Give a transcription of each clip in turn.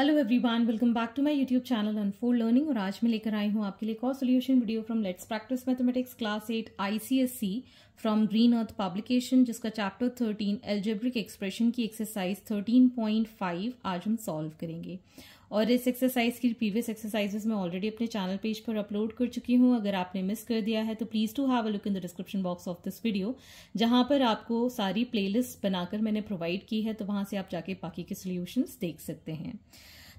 Hello everyone welcome back to my YouTube channel for learning और आज मैं लेकर आई हूँ आपके लिए कॉ solution video from let's practice mathematics class eight ICSC from green earth publication जिसका चैप्टर थर्टीन एल्जेब्रिक एक्सप्रेशन की एक्सरसाइज थर्टीन पॉइंट फाइव आज हम सॉल्व करेंगे और इस एक्सरसाइज की प्रीवियस एक्सरसाइजेज मैं ऑलरेडी अपने चैनल पेज पर अपलोड कर चुकी हूँ अगर आपने मिस कर दिया है तो please to have a look in the description box of this video जहाँ पर आपको सारी प्लेलिस्ट बनाकर मैंने प्रोवाइड की है तो वहाँ से आप जाके बाकी के सोल्यूशंस देख सकते हैं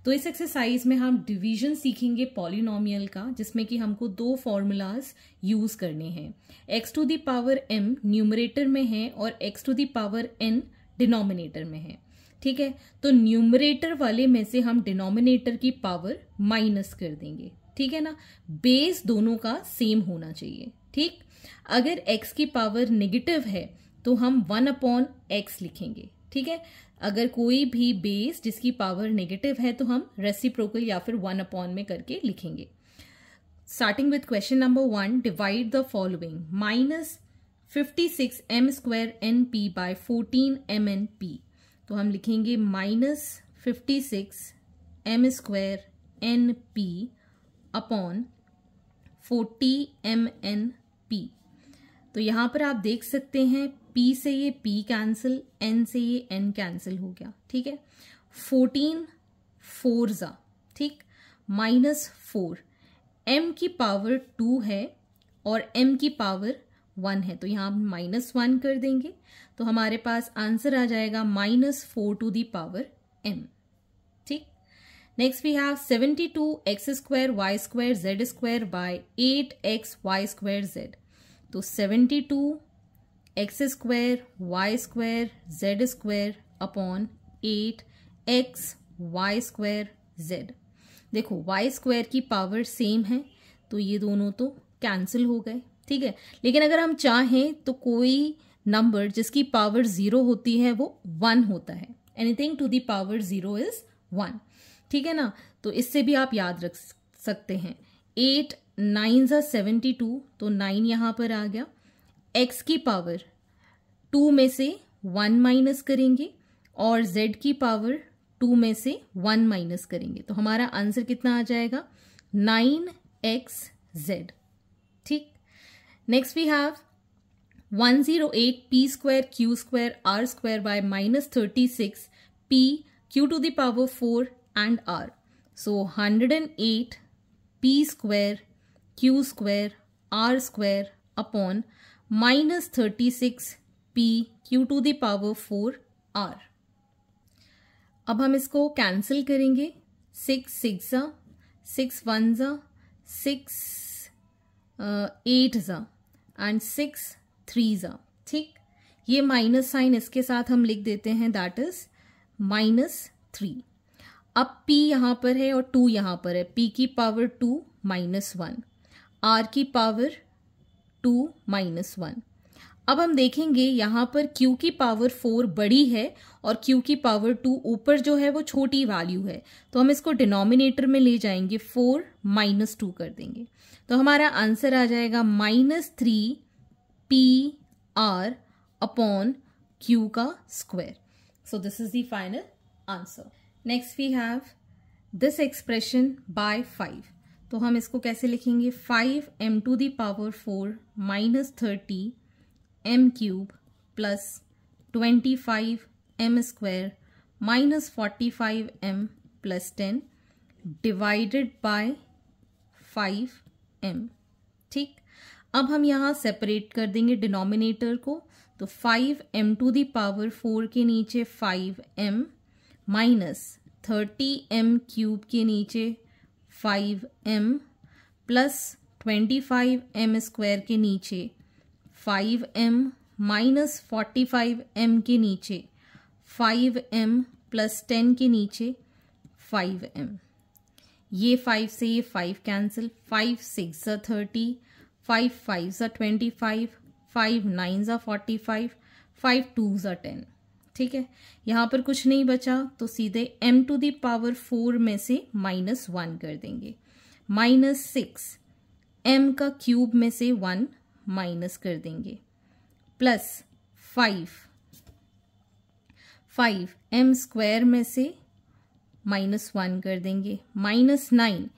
तो इस एक्सरसाइज में हम डिवीजन सीखेंगे पॉलिनोमियल का जिसमें कि हमको दो फॉर्मूलाज यूज करने हैं X to the power M numerator में है और X to the power N denominator में है ठीक है तो न्यूमरेटर वाले में से हम डिनोमिनेटर की पावर माइनस कर देंगे ठीक है ना बेस दोनों का सेम होना चाहिए ठीक अगर x की पावर नेगेटिव है तो हम वन अपॉन एक्स लिखेंगे ठीक है अगर कोई भी बेस जिसकी पावर नेगेटिव है तो हम रेसिप्रोकल या फिर वन अपॉन में करके लिखेंगे starting with question number one divide the following minus fifty six M square N P by fourteen M N P तो हम लिखेंगे minus fifty six M square N P upon forty M N P तो यहाँ पर आप देख सकते हैं पी से ये पी कैंसिल एन से ये एन कैंसिल हो गया ठीक है फोर्टीन फोर ज़ा ठीक माइनस फोर एम की पावर टू है और एम की पावर वन है तो यहाँ माइनस वन कर देंगे तो हमारे पास आंसर आ जाएगा minus four to the power M ठीक next we have seventy two x square Y square Z square by eight X Y square Z तो seventy two x square Y square Z square upon eight X Y square Z देखो Y square की power same है तो ये दोनों तो cancel हो गए ठीक है लेकिन अगर हम चाहें तो कोई नंबर जिसकी पावर ज़ीरो होती है वो वन होता है anything to the power zero is one ठीक है ना तो इससे भी आप याद रख सकते हैं एट नाइन ज़ा सेवेंटी टू तो नाइन यहां पर आ गया एक्स की पावर टू में से वन माइनस करेंगे और जेड की पावर टू में से वन माइनस करेंगे तो हमारा आंसर कितना आ जाएगा नाइन एक्स जेड ठीक Next we have 108 p square q square r square by minus 36 p q to the power 4 and r. So 108 p square q square r square upon minus 36 p q to the power 4 r. अब हम इसको cancel करेंगे six six six one ज़ा six eight ज़ा and six थ्रीजा ठीक ये minus sign इसके साथ हम लिख देते हैं दैट इज माइनस थ्री अब p यहाँ पर है और टू यहाँ पर है p की power two minus one R की पावर टू माइनस वन अब हम देखेंगे यहाँ पर q की पावर फोर बड़ी है और q की पावर टू ऊपर जो है वो छोटी वैल्यू है तो हम इसको डिनोमिनेटर में ले जाएंगे फोर माइनस टू कर देंगे तो हमारा आंसर आ जाएगा minus three P R upon Q का square so this is the final answer next we have this expression by five तो हम इसको कैसे लिखेंगे five M to the power four minus thirty M cube plus twenty five M square minus forty five M plus ten divided by five M ठीक अब हम यहाँ separate कर देंगे डिनोमिनेटर को तो five M to the power four के नीचे five M minus thirty M cube के नीचे five M plus twenty five M square के नीचे five M minus forty five M के नीचे फाइव एम प्लस टेन के नीचे फाइव एम ये फाइव से ये फाइव कैंसिल फाइव सिक्स ज थर्टी फाइव फाइव ज़ा ट्वेंटी फाइव फाइव नाइन ज़ा फोर्टी फाइव फाइव टू ज़ा टेन ठीक है यहाँ पर कुछ नहीं बचा तो सीधे m to the power four में से माइनस वन कर देंगे माइनस सिक्स एम का क्यूब में से वन माइनस कर देंगे plus five five M square में से माइनस वन कर देंगे माइनस नाइन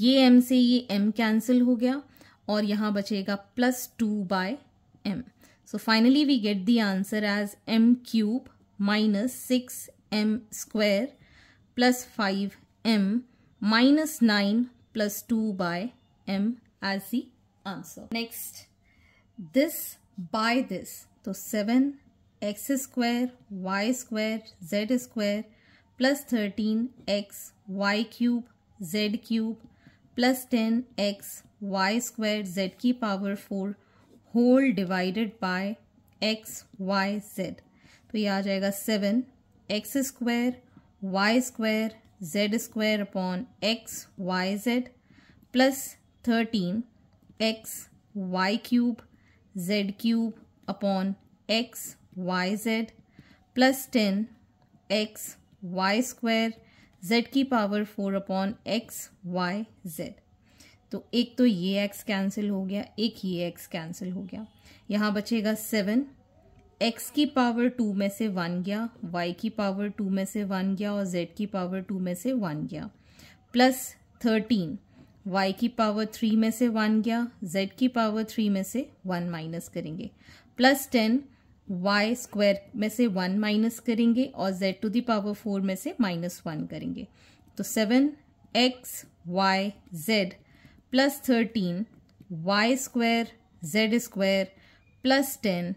ये एम से ये एम कैंसिल हो गया और यहाँ बचेगा plus two by M so finally we get the answer as M cube minus six M square plus five M minus nine plus two by M as the answer next this by this तो seven X square Y square Z square plus thirteen X Y cube Z cube plus ten X Y square Z की power four whole divided by X Y Z तो ये आ जाएगा seven X square Y square Z square upon X Y Z plus thirteen X Y cube Z cube upon X Y Z plus ten X Y square Z की power four upon X Y Z तो एक तो ये x cancel हो गया एक ये x cancel हो गया यहाँ बचेगा सेवन एक्स की पावर टू में से वन गया वाई की पावर टू में से वन गया और जेड की पावर टू में से वन गया प्लस थर्टीन y की पावर थ्री में से वन गया z की पावर थ्री में से वन माइनस करेंगे प्लस टेन वाई स्क्वायर में से वन माइनस करेंगे और Z to the power four में से माइनस वन करेंगे तो seven X Y Z plus thirteen Y square Z square plus ten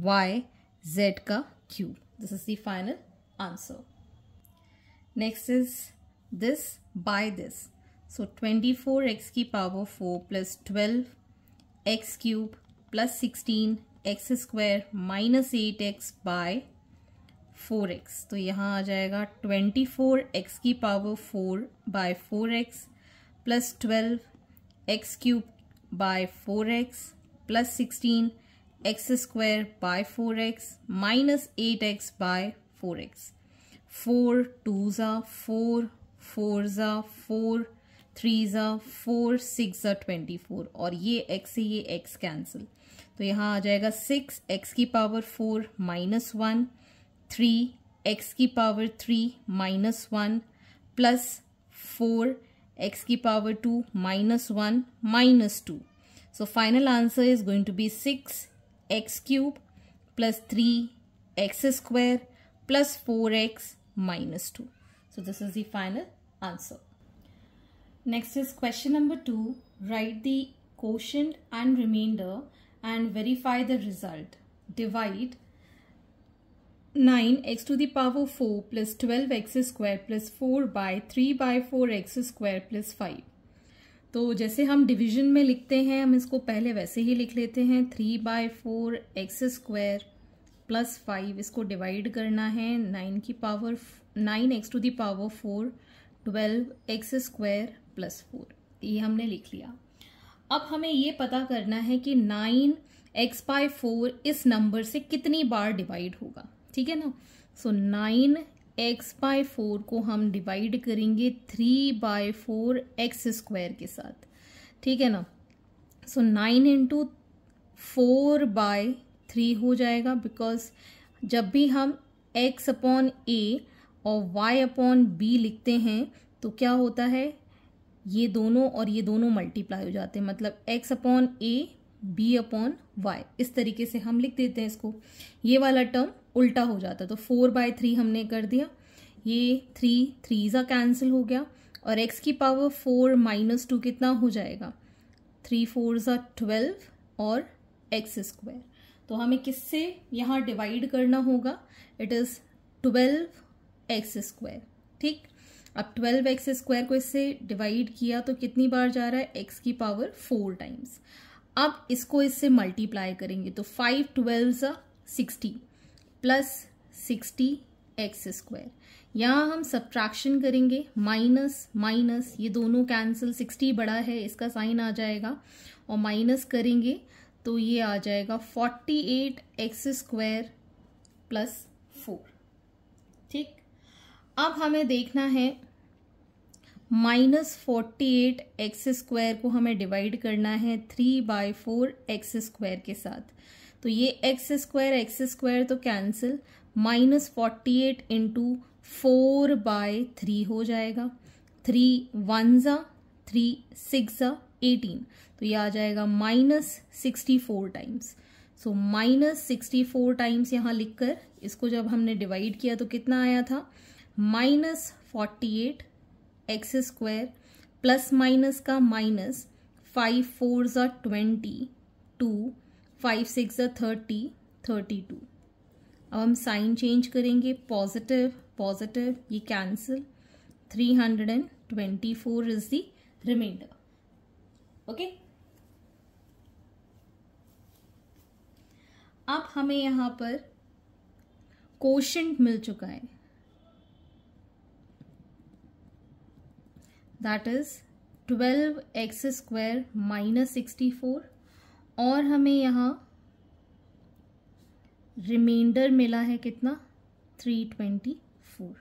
Y Z का cube this is the final answer next is this by this so twenty four X की power four plus twelve X cube plus sixteen X square minus eight X by four X तो यहाँ आ जाएगा twenty four X की power four by four X plus twelve X cube by four X plus sixteen X square by four X minus eight X by four X four two ज़ा four four ज़ा four three ज़ा four six ज़ा twenty four और ये x है ये x cancel तो यहाँ आ जाएगा सिक्स एक्स की power four minus one three x की power three minus one plus four X की power two minus one minus two so final answer is going to be six x cube plus three x square plus four X minus two so this is the final answer Next is question number 2. Write the quotient and remainder and verify the result. Divide 9 x to the power 4 plus 12 x square plus 4 by 3 by 4 x square plus 5. तो जैसे हम division में लिखते हैं हम इसको पहले वैसे ही लिख लेते हैं three by four X square plus five इसको डिवाइड करना है नाइन की power nine X to the power four twelve X square plus four ये हमने लिख लिया अब हमें ये पता करना है कि नाइन एक्स बाय फोर इस नंबर से कितनी बार डिवाइड होगा ठीक है ना so nine X by four को हम डिवाइड करेंगे three by four X square के साथ ठीक है ना so nine into four by three हो जाएगा बिकॉज जब भी हम एक्स अपॉन ए और वाई अपॉन बी लिखते हैं तो क्या होता है ये दोनों और ये दोनों मल्टीप्लाई हो जाते हैं मतलब X upon A B upon Y इस तरीके से हम लिख देते हैं इसको ये वाला टर्म उल्टा हो जाता है तो फोर बाय थ्री हमने कर दिया ये थ्री थ्री ज़ा कैंसिल हो गया और एक्स की पावर फोर माइनस टू कितना हो जाएगा थ्री फोर ज़ा ट्वेल्व और एक्स स्क्वायर तो हमें किससे यहाँ डिवाइड करना होगा it is twelve X square ठीक अब ट्वेल्व एक्स स्क्वायर को इससे डिवाइड किया तो कितनी बार जा रहा है एक्स की पावर फोर टाइम्स अब इसको इससे मल्टीप्लाई करेंगे तो फाइव ट्वेल्व सा sixty plus sixty X square यहाँ हम सब्ट्रैक्शन करेंगे माइनस माइनस ये दोनों कैंसिल सिक्सटी बड़ा है इसका साइन आ जाएगा और माइनस करेंगे तो ये आ जाएगा forty eight x square plus four अब हमें देखना है minus forty eight x square को हमें डिवाइड करना है three by four X square के साथ तो ये एक्स स्क्वायर एक्स स्क्वायर तो cancel minus forty eight into four by three हो जाएगा थ्री वन ज़ा थ्री सिक्स ज़ा एटीन तो ये आ जाएगा minus sixty four times so minus sixty four times यहाँ लिखकर इसको जब हमने डिवाइड किया तो कितना आया था minus forty eight x square plus minus का माइनस फाइव फोर ज़ा ट्वेंटी टू फाइव सिक्स ज थर्टी थर्टी टू अब हम साइन चेंज करेंगे पॉजिटिव पॉजिटिव ये cancel three hundred and twenty four is the remainder okay अब हमें यहाँ पर कोशंट मिल चुका है that is twelve X square minus sixty four और हमें यहाँ रिमाइंडर मिला है कितना थ्री ट्वेंटी फोर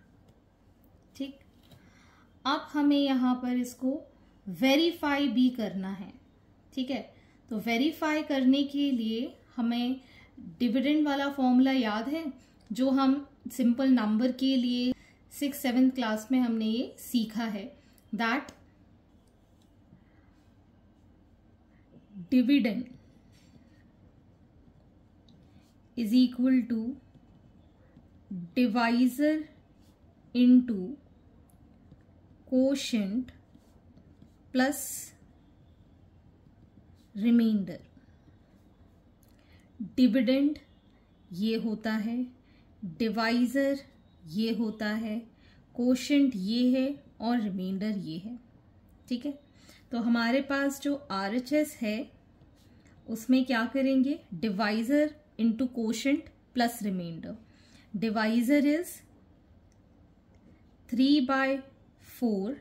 ठीक अब हमें यहाँ पर इसको वेरीफाई भी करना है ठीक है तो वेरीफाई करने के लिए हमें डिविडेंड वाला फॉर्मूला याद है जो हम सिंपल नंबर के लिए सिक्स सेवन्थ क्लास में हमने ये सीखा है that dividend is equal to divisor into quotient plus remainder dividend ये होता है डिवाइज़र ये होता है कोशंट ये है और रिमाइंडर ये है ठीक है तो हमारे पास जो आर एच एस है उसमें क्या करेंगे divisor into quotient plus remainder divisor is three by four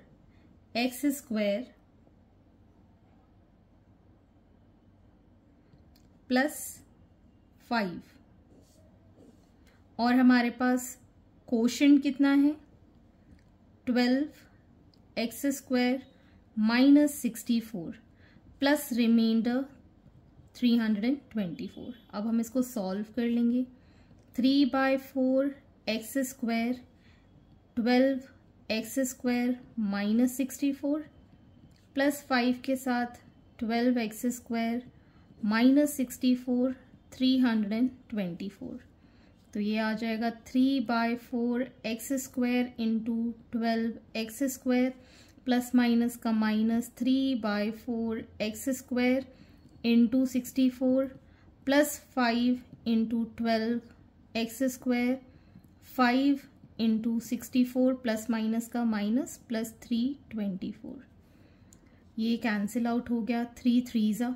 X square plus five और हमारे पास कोशन कितना है twelve X square minus sixty four plus remainder three hundred and twenty four अब हम इसको सॉल्व कर लेंगे three by four X square twelve X square minus sixty four plus five के साथ twelve X square minus sixty four three hundred and twenty four तो ये आ जाएगा three by four X square into twelve X square plus minus का minus three by four X square into sixty four plus five into twelve X square five into sixty four plus minus का minus plus three twenty four ये cancel out हो गया three three ज़ा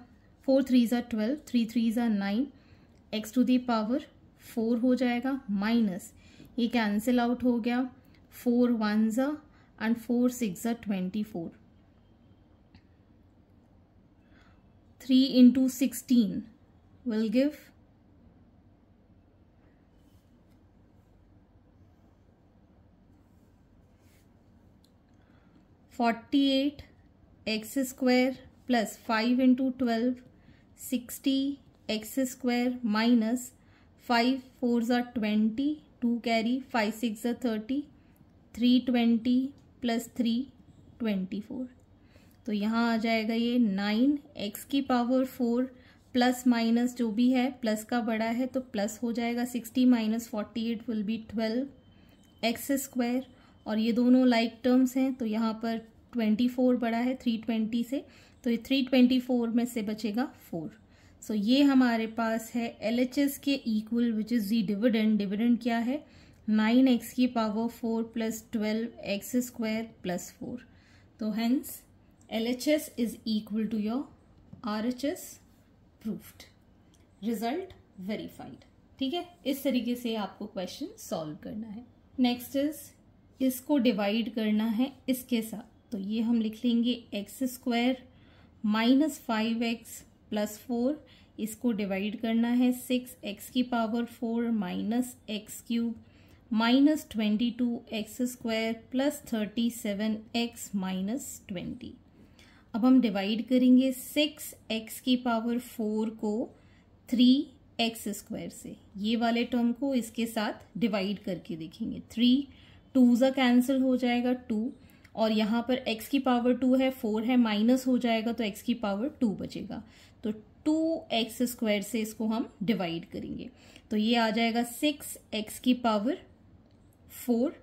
four three ज़ा twelve three three ज़ा nine X to the power four हो जाएगा minus ये कैंसिल आउट हो गया फोर वन ज and four six twenty four three into sixteen will give forty eight X square plus five into twelve sixty X square minus five four ज़ा twenty two carry five six ज़ा thirty three twenty plus three twenty four तो यहाँ आ जाएगा ये nine X की power four plus minus जो भी है प्लस का बड़ा है तो प्लस हो जाएगा sixty minus forty eight will be twelve X square और ये दोनों लाइक टर्म्स हैं तो यहाँ पर ट्वेंटी फोर बड़ा है थ्री ट्वेंटी से तो ये थ्री ट्वेंटी फोर में से बचेगा फोर सो ये हमारे पास है एल के equal which is the dividend dividend क्या है नाइन एक्स की power four plus twelve X square plus four तो hence L H S is equal to your R H S proofed result verified ठीक है इस तरीके से आपको क्वेश्चन सॉल्व करना है नेक्स्ट इज इसको डिवाइड करना है इसके साथ तो ये हम लिख लेंगे X square minus five x plus four इसको डिवाइड करना है सिक्स एक्स की power four minus x cube minus twenty two x square plus thirty seven x minus twenty अब हम डिवाइड करेंगे सिक्स एक्स की पावर फोर को three x square से ये वाले टर्म को इसके साथ डिवाइड करके देखेंगे थ्री टू ज़ा कैंसिल हो जाएगा टू और यहाँ पर x की पावर टू है फोर है माइनस हो जाएगा तो x की पावर टू बचेगा तो टू एक्स स्क्वायर से इसको हम डिवाइड करेंगे तो ये आ जाएगा सिक्स एक्स की पावर फोर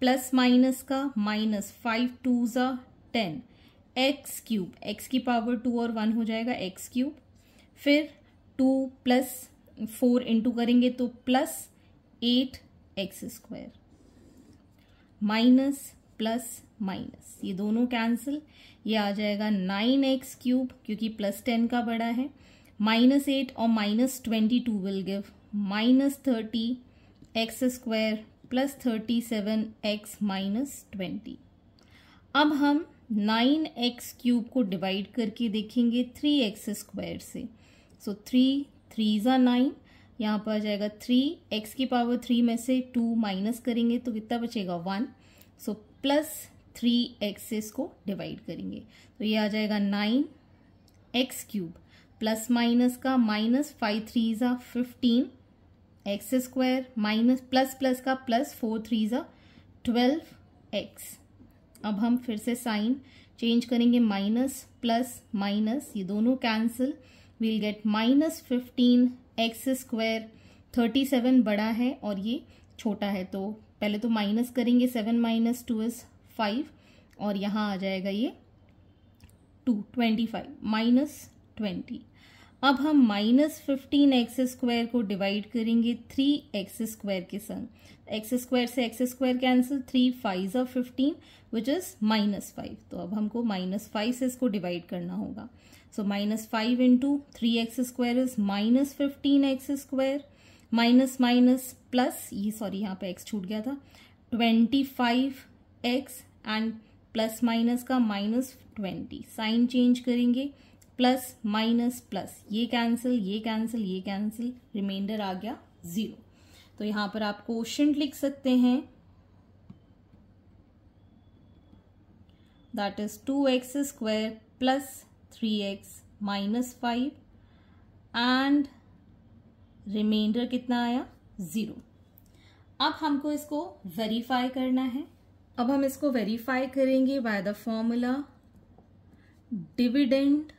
प्लस माइनस का माइनस फाइव टू ज़ा टेन एक्स क्यूब एक्स की पावर टू और वन हो जाएगा एक्स क्यूब फिर टू प्लस फोर इंटू करेंगे तो plus eight x square minus plus minus ये दोनों कैंसिल ये आ जाएगा नाइन एक्स क्यूब क्योंकि प्लस टेन का बड़ा है माइनस एट और minus twenty two will give minus thirty X square plus thirty seven x minus twenty अब हम नाइन एक्स क्यूब को डिवाइड करके देखेंगे थ्री एक्स स्क्वायर से सो थ्री थ्री ज़ा नाइन यहाँ पर आ जाएगा थ्री एक्स की पावर थ्री में से टू माइनस करेंगे तो कितना बचेगा one so plus three x से इसको डिवाइड करेंगे तो ये आ जाएगा nine x cube plus minus का माइनस फाइव थ्री ज़ा fifteen x square minus plus plus का प्लस फोर थ्री ज़ा ट्वेल्व एक्स अब हम फिर से साइन चेंज करेंगे माइनस प्लस माइनस ये दोनों cancel will get minus fifteen x square thirty seven बड़ा है और ये छोटा है तो पहले तो माइनस करेंगे seven minus two is five और यहाँ आ जाएगा ये two twenty five minus twenty अब हम माइनस फिफ्टीन एक्स स्क्वायर को डिवाइड करेंगे थ्री एक्स स्क्वायर के संग एक्स स्क्वायर से x square cancel three five और fifteen which is minus five तो अब हमको माइनस फाइव से इसको डिवाइड करना होगा so minus five into three x square is minus fifteen x square minus minus plus ये सॉरी यहाँ पे एक्स छूट गया था twenty five x and plus minus का माइनस ट्वेंटी साइन चेंज करेंगे प्लस माइनस प्लस ये कैंसिल ये कैंसिल ये कैंसिल रिमाइंडर आ गया ज़ीरो तो यहाँ पर आप क्वेश्चन लिख सकते हैं that is two x square plus three x minus five and remainder कितना आया ज़ीरो अब हमको इसको वेरीफाई करना है अब हम इसको वेरीफाई करेंगे by the formula dividend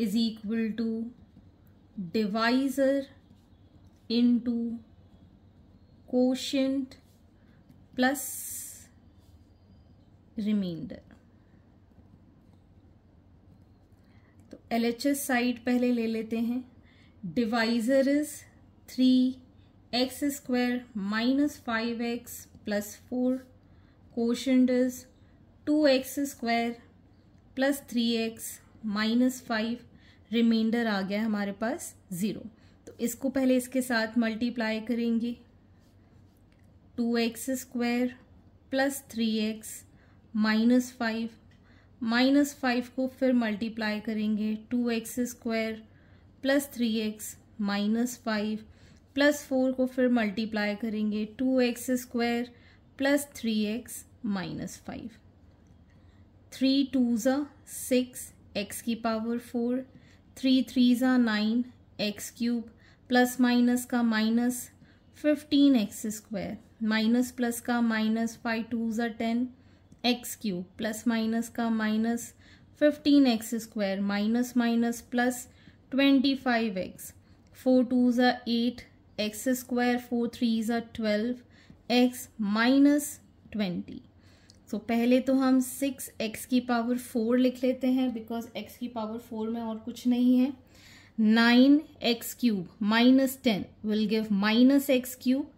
is equal to divisor into quotient plus remainder तो एल एच एस साइड पहले ले लेते हैं divisor is three x square minus five x plus four question is two x square plus three x minus five remainder आ गया हमारे पास zero तो इसको पहले इसके साथ मल्टीप्लाई करेंगे two x square plus three x minus five minus five को फिर मल्टीप्लाई करेंगे two x square plus three x minus five plus four को फिर मल्टीप्लाई करेंगे two x square plus three x minus five three two ज़ा six x की power four three three ज़ा nine x cube plus minus का minus fifteen x square minus plus का minus five two ज़ा ten X cube plus minus का minus fifteen x square minus minus plus twenty five x four two ज़ा eight x square 4 three are 12 x minus 20 so पहले तो हम six x की power four लिख लेते हैं बिकॉज एक्स की पावर फोर में और कुछ नहीं है nine x cube minus ten will give minus x cube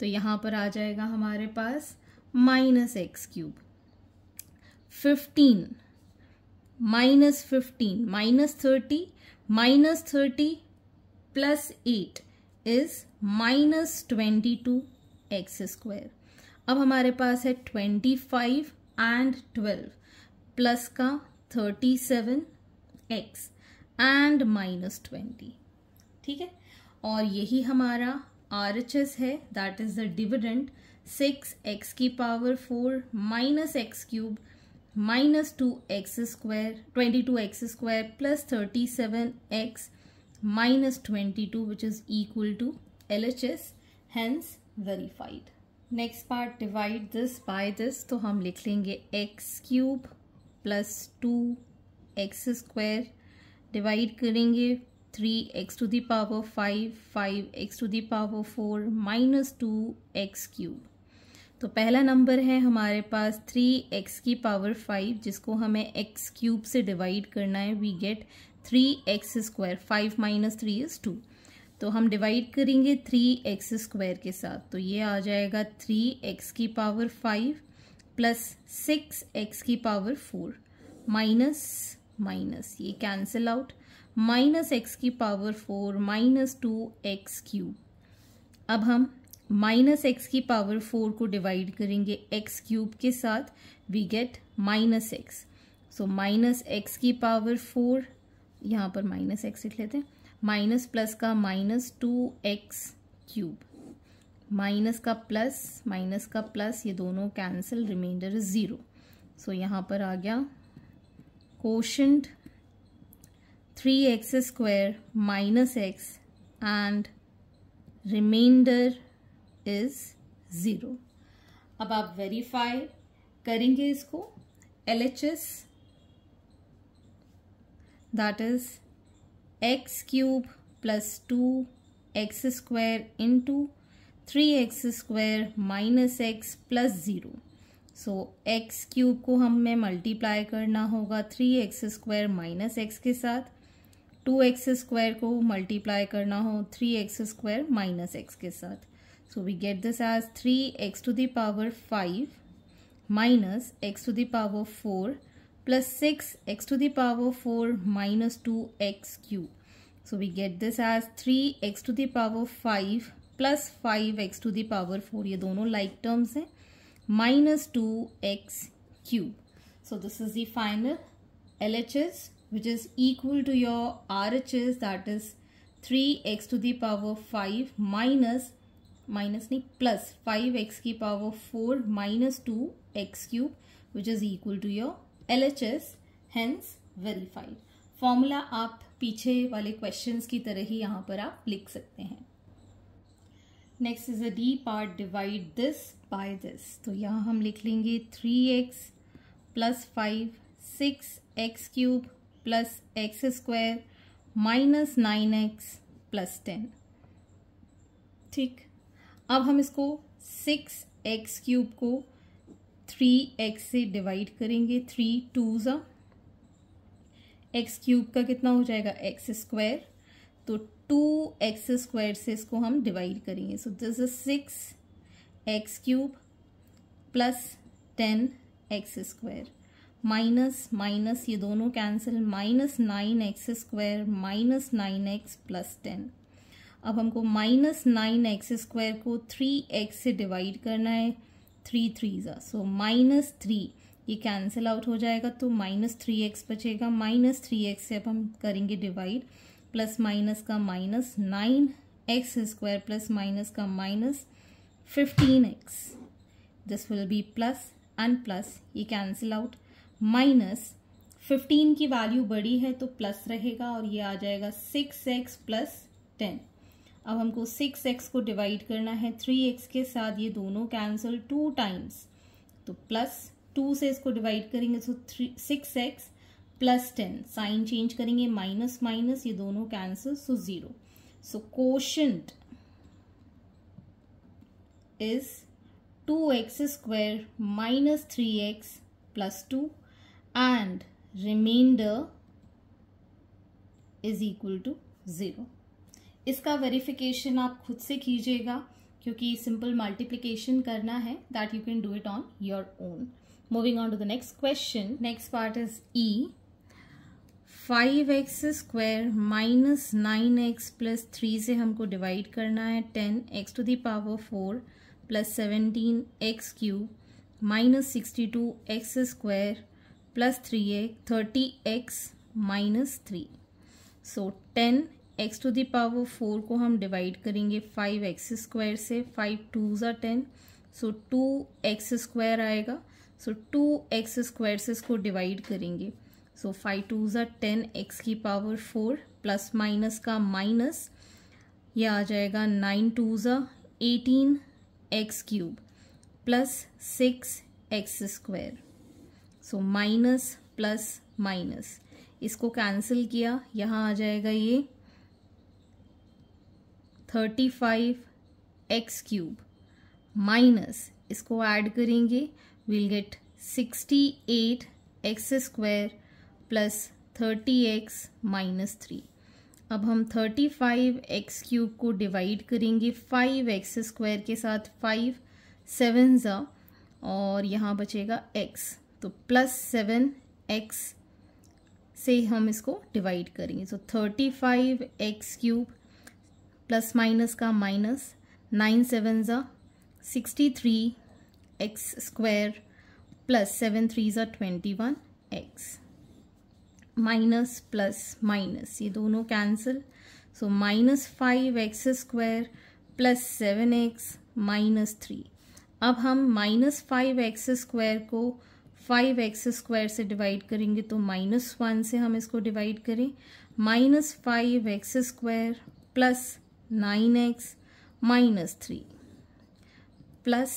तो यहाँ पर आ जाएगा हमारे पास minus x cube fifteen minus fifteen minus thirty minus thirty plus eight is minus twenty two x square अब हमारे पास है twenty five and twelve plus का thirty seven x and minus twenty ठीक है और यही हमारा आर एच एस है that is the dividend six x की power four minus x cube minus two x square twenty two x square plus thirty seven x minus 22 which is equal to LHS hence verified. Next part divide this by this तो हम लिख लेंगे x cube plus 2 x square divide करेंगे 3x to the power 5 5x to the power 4 minus 2x cube तो पहला number है हमारे पास थ्री एक्स की पावर फाइव जिसको हमें एक्स क्यूब से डिवाइड करना है we get three x square five minus three is two तो हम डिवाइड करेंगे थ्री एक्स स्क्वायर के साथ तो ये आ जाएगा थ्री एक्स की power five plus six x की पावर फोर माइनस माइनस ये कैंसिल आउट माइनस एक्स की power four minus two x cube अब हम माइनस एक्स की पावर फोर को डिवाइड करेंगे एक्स क्यूब के साथ we get minus x so minus x की पावर फोर यहाँ पर माइनस एक्स लिख लेते हैं माइनस प्लस का minus two x cube minus का प्लस माइनस का प्लस ये दोनों cancel remainder is zero so यहाँ पर आ गया quotient three x square minus x and remainder is zero अब आप वेरीफाई करेंगे इसको L H S that is x cube plus two x square into three x square minus x plus zero so x cube को हमें multiply करना होगा three x square minus x के साथ टू एक्स स्क्वायर को multiply करना हो three x square minus x के साथ So we get this as 3x to the power 5 minus x to the power 4 plus 6x to the power 4 minus 2x cube. So we get this as 3x to the power 5 plus 5x to the power 4. These are like terms. Minus 2x cube. So this is the final LHS which is equal to your RHS that is 3x to the power 5 minus minus minus नहीं plus five x की power four minus two x cube which is equal to your L H S hence verified formula आप पीछे वाले question की तरह ही यहाँ पर आप लिख सकते हैं next is a D part divide this by this तो यहाँ हम लिख लेंगे three x plus five six x cube plus x square minus nine x plus ten ठीक अब हम इसको सिक्स एक्स क्यूब को थ्री एक्स से डिवाइड करेंगे थ्री टू ज़ा एक्स क्यूब का कितना हो जाएगा एक्स स्क्वायर तो टू एक्स स्क्वायर से इसको हम डिवाइड करेंगे so this is six x cube plus ten x square minus minus ये दोनों cancel minus nine x square minus nine x plus ten अब हमको माइनस नाइन एक्स स्क्वायर को थ्री एक्स से डिवाइड करना है थ्री थ्री ज़ा so minus three ये कैंसिल आउट हो जाएगा तो माइनस थ्री एक्स बचेगा माइनस थ्री एक्स से अब हम करेंगे डिवाइड प्लस माइनस का minus nine x square plus minus का minus fifteen x this will be plus and plus ये कैंसिल आउट माइनस फिफ्टीन की वैल्यू बड़ी है तो प्लस रहेगा और ये आ जाएगा सिक्स एक्स प्लस टेन अब हमको सिक्स एक्स को डिवाइड करना है थ्री एक्स के साथ ये दोनों कैंसिल टू टाइम्स तो प्लस टू से इसको डिवाइड करेंगे तो three six x plus ten sign change करेंगे माइनस माइनस ये दोनों cancel so zero so quotient is two x square minus three x plus two and remainder is equal to zero इसका verification आप खुद से कीजिएगा क्योंकि सिंपल मल्टीप्लीकेशन करना है that you can do it on your own moving on to the next question next part is E five x square minus nine x plus three से हमको डिवाइड करना है ten x to the power four plus seventeen x cube minus sixty two x square plus three x thirty x minus three so ten x to the power four को हम divide करेंगे five x square से five two ज़ा ten so two x square आएगा so two x square से इसको divide करेंगे so five two ज़ा टेन एक्स की पावर फोर प्लस माइनस का माइनस ये आ जाएगा नाइन टू ज़ा eighteen x cube plus six x square so minus plus minus इसको कैंसिल किया यहाँ आ जाएगा ये thirty five x cube minus इसको ऐड करेंगे will get sixty eight x square plus thirty x minus three अब हम थर्टी फाइव एक्स क्यूब को डिवाइड करेंगे फाइव एक्स स्क्वायर के साथ फाइव सेवन ज़ा और यहाँ बचेगा एक्स तो प्लस सेवन एक्स से हम इसको डिवाइड करेंगे so thirty five x cube plus minus का माइनस नाइन सेवन ज़ा sixty three x square plus seven three ज़ा twenty one x minus plus minus ये दोनों cancel so minus five x square plus seven x minus three अब हम minus five x square को five x square से divide करेंगे तो minus one से हम इसको डिवाइड करें minus five x square plus nine x minus three plus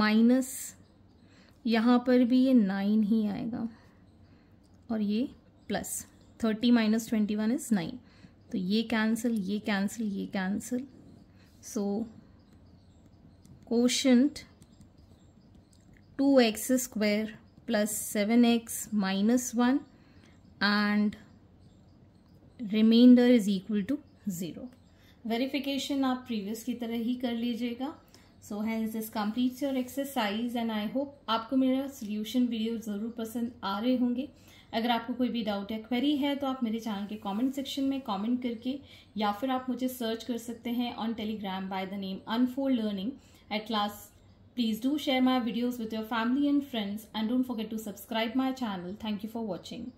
minus यहाँ पर भी ये नाइन ही आएगा और ये plus thirty minus twenty one is nine तो ये कैंसिल ये कैंसिल ये cancel so quotient two x square plus seven x minus one and remainder is equal to zero verification आप प्रीवियस की तरह ही कर लीजिएगा so hence this completes your exercise and I hope आपको मेरा सोल्यूशन वीडियो ज़रूर पसंद आ रहे होंगे अगर आपको कोई भी डाउट या क्वेरी है तो आप मेरे चैनल के कमेंट सेक्शन में कमेंट करके या फिर आप मुझे सर्च कर सकते हैं on Telegram by the name Unfold Learning at last please do share my videos with your family and friends and don't forget to subscribe my channel thank you for watching